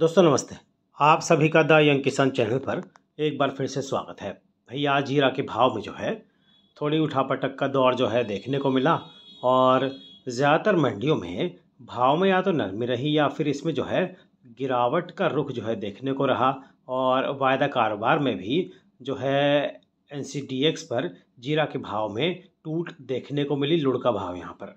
दोस्तों नमस्ते आप सभी का द यंग किसान चैनल पर एक बार फिर से स्वागत है भैया आज जीरा के भाव में जो है थोड़ी उठापटक का दौर जो है देखने को मिला और ज़्यादातर मंडियों में भाव में या तो नरमी रही या फिर इसमें जो है गिरावट का रुख जो है देखने को रहा और वायदा कारोबार में भी जो है एन पर जीरा के भाव में टूट देखने को मिली लुढ़का भाव यहाँ पर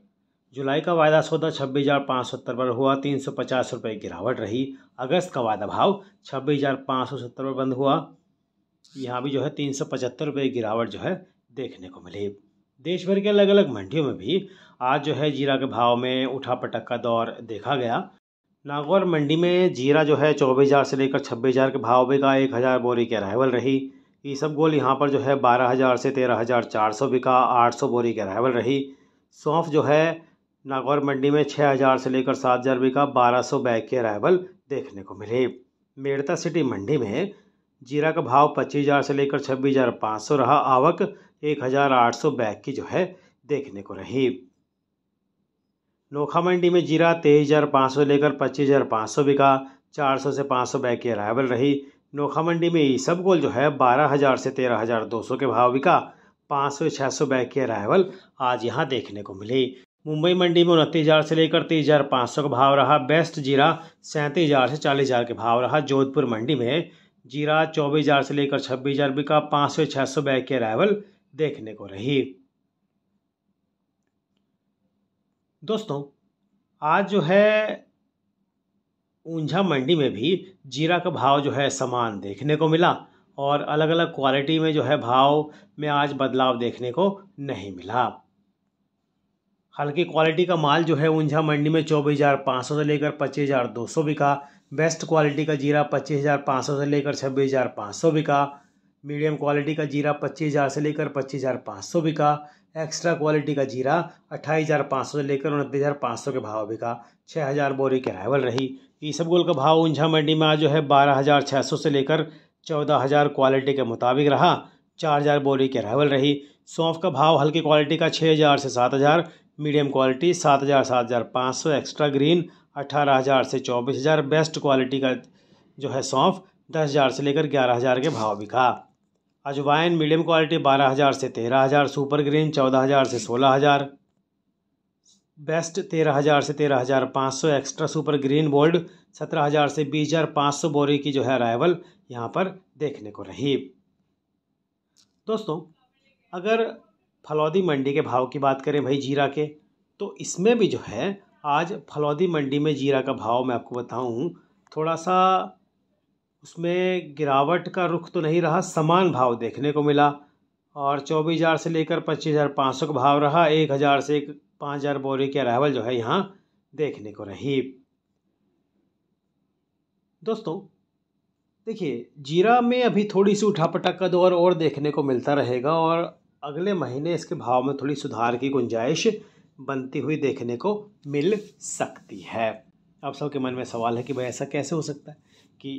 जुलाई का वायदा सौदा छब्बीस हज़ार पाँच सौ सत्तर पर हुआ तीन सौ पचास रुपये गिरावट रही अगस्त का वायदा भाव छब्बीस हज़ार पाँच सौ सत्तर पर बंद हुआ यहाँ भी जो है तीन सौ पचहत्तर रुपये गिरावट जो है देखने को मिली देश भर के अलग अलग मंडियों में भी आज जो है जीरा के भाव में उठा पटक का दौर देखा गया नागौर मंडी में जीरा जो है चौबीस हज़ार से लेकर छब्बीस हज़ार के भाव बिका एक हज़ार बोरी की अराइवल रही ये सब गोल यहाँ पर जो है बारह हज़ार से तेरह हज़ार चार सौ बिका आठ सौ बोरी के अराइवल रही सौंफ जो है नागौर मंडी में छः हज़ार से लेकर सात हज़ार रुपये का बारह सौ बैग के अराइवल देखने को मिले मेड़ता सिटी मंडी में जीरा का भाव पच्चीस हज़ार से लेकर छब्बीस हज़ार पाँच सौ रहा आवक एक हज़ार आठ सौ बैग की जो है देखने को रही नोखा मंडी में जीरा तेईस हज़ार पाँच सौ लेकर पच्चीस हज़ार पाँच सौ बिका चार सौ से पाँच सौ बैग की अराइवल रही नोखा मंडी में ये सब गोल जो है बारह हज़ार से तेरह हज़ार दो सौ के भाव बिका पाँच सौ छः सौ बैग की अराइवल आज यहाँ देखने को मिली मुंबई मंडी में उनतीस हज़ार से लेकर तीस हज़ार पाँच सौ का भाव रहा बेस्ट जीरा सैंतीस हज़ार से चालीस हज़ार के भाव रहा जोधपुर मंडी में जीरा चौबीस हज़ार से लेकर छब्बीस हज़ार बिका पाँच सौ छः सौ बैग की अराइवल देखने को रही दोस्तों आज जो है ऊंझा मंडी में भी जीरा का भाव जो है समान देखने को मिला और अलग अलग क्वालिटी में जो है भाव में आज बदलाव देखने को नहीं मिला हल्की क्वालिटी का माल जो है ऊंझा मंडी में चौबीस हज़ार पाँच सौ से लेकर पच्चीस हज़ार दो सौ बिका बेस्ट क्वालिटी का जीरा पच्चीस हज़ार पाँच सौ से लेकर छब्बीस हज़ार पाँच सौ बिका मीडियम क्वालिटी का जीरा पच्चीस हज़ार से लेकर पच्चीस हज़ार पाँच सौ बिका एक्स्ट्रा क्वालिटी का जीरा अट्ठाईस हज़ार पाँच सौ से लेकर उनतीस हज़ार पाँच सौ के भाव बिका छः हज़ार बोरी की अराइवल रही गोल का भाव ऊंझा मंडी में आज जो है बारह हज़ार छः सौ से लेकर चौदह हज़ार क्वालिटी के मुताबिक रहा चार हज़ार बोरी की अराइवल रही सौंफ का भाव हल्की क्वालिटी का छः हज़ार से सात हज़ार मीडियम क्वालिटी सात हज़ार सात हज़ार पाँच सौ एक्स्ट्रा ग्रीन अट्ठारह हज़ार से चौबीस हज़ार बेस्ट क्वालिटी का जो है सौंफ दस हज़ार से लेकर ग्यारह हज़ार के भाव बिका अजवाइन मीडियम क्वालिटी बारह हज़ार से तेरह हज़ार सुपर ग्रीन चौदह हज़ार से सोलह हज़ार बेस्ट तेरह हज़ार से तेरह हज़ार पाँच सौ एक्स्ट्रा सुपर ग्रीन बोल्ड सत्रह हज़ार से बीस हज़ार पाँच सौ बोरी की जो है अराइवल यहाँ पर देखने को रही दोस्तों अगर फलौदी मंडी के भाव की बात करें भाई जीरा के तो इसमें भी जो है आज फलौदी मंडी में जीरा का भाव मैं आपको बताऊं थोड़ा सा उसमें गिरावट का रुख तो नहीं रहा समान भाव देखने को मिला और चौबीस हज़ार से लेकर पच्चीस हज़ार पाँच सौ का भाव रहा एक हज़ार से पाँच हज़ार बोरी के अरावल जो है यहाँ देखने को रही दोस्तों देखिए जीरा में अभी थोड़ी सी उठापटक का दौर और देखने को मिलता रहेगा और अगले महीने इसके भाव में थोड़ी सुधार की गुंजाइश बनती हुई देखने को मिल सकती है अब सबके मन में सवाल है कि भाई ऐसा कैसे हो सकता है कि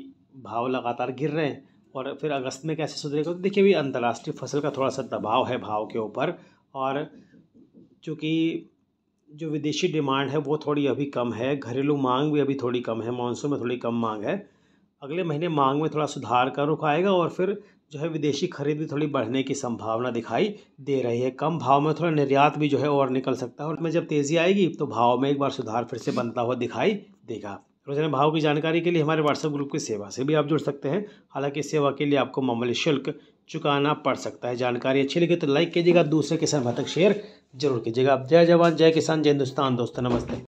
भाव लगातार गिर रहे हैं और फिर अगस्त में कैसे सुधरेगा तो देखिए भी अंतर्राष्ट्रीय फसल का थोड़ा सा दबाव है भाव के ऊपर और चूँकि जो विदेशी डिमांड है वो थोड़ी अभी कम है घरेलू मांग भी अभी थोड़ी कम है मानसून में थोड़ी कम मांग है अगले महीने मांग में थोड़ा सुधार का रुख आएगा और फिर जो है विदेशी खरीद भी थोड़ी बढ़ने की संभावना दिखाई दे रही है कम भाव में थोड़ा निर्यात भी जो है और निकल सकता है और उसमें जब तेज़ी आएगी तो भाव में एक बार सुधार फिर से बनता हुआ दिखाई देगा रोजाना भाव की जानकारी के लिए हमारे व्हाट्सएप ग्रुप की सेवा से भी आप जुड़ सकते हैं हालांकि इस सेवा के लिए आपको मामूली शुल्क चुकाना पड़ सकता है जानकारी अच्छी लगी तो लाइक कीजिएगा दूसरे किसान भाई तक शेयर जरूर कीजिएगा जय जवान जय किसान जय हिंदुस्तान दोस्तों नमस्ते